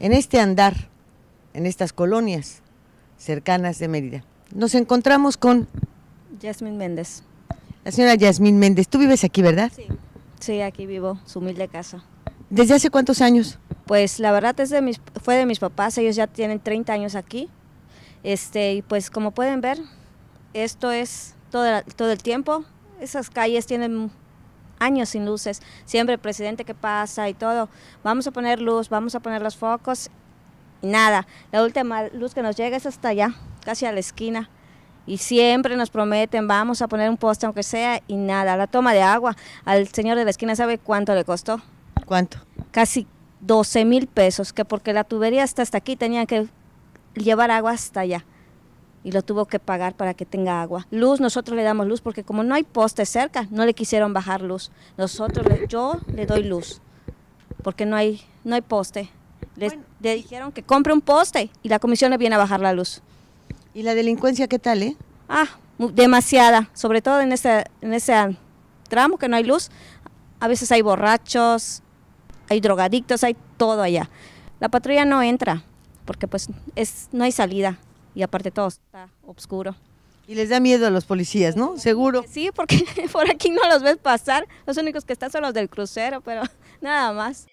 en este andar, en estas colonias cercanas de Mérida. Nos encontramos con... Yasmín Méndez. La señora Yasmín Méndez, tú vives aquí, ¿verdad? Sí, sí, aquí vivo, su humilde casa. ¿Desde hace cuántos años? Pues la verdad es de mis, fue de mis papás, ellos ya tienen 30 años aquí. Este, y pues como pueden ver, esto es todo, todo el tiempo. Esas calles tienen años sin luces, siempre el presidente que pasa y todo, vamos a poner luz, vamos a poner los focos, y nada, la última luz que nos llega es hasta allá, casi a la esquina, y siempre nos prometen, vamos a poner un poste aunque sea, y nada, la toma de agua, al señor de la esquina sabe cuánto le costó. ¿Cuánto? Casi 12 mil pesos, que porque la tubería está hasta aquí, tenían que llevar agua hasta allá y lo tuvo que pagar para que tenga agua. Luz, nosotros le damos luz porque como no hay poste cerca, no le quisieron bajar luz. Nosotros, yo le doy luz porque no hay, no hay poste. Le dijeron que compre un poste y la comisión le viene a bajar la luz. ¿Y la delincuencia qué tal, eh? Ah, demasiada, sobre todo en ese, en ese tramo que no hay luz. A veces hay borrachos, hay drogadictos, hay todo allá. La patrulla no entra porque pues es, no hay salida y aparte todo está oscuro. Y les da miedo a los policías, ¿no? Seguro. Sí, porque por aquí no los ves pasar. Los únicos que están son los del crucero, pero nada más.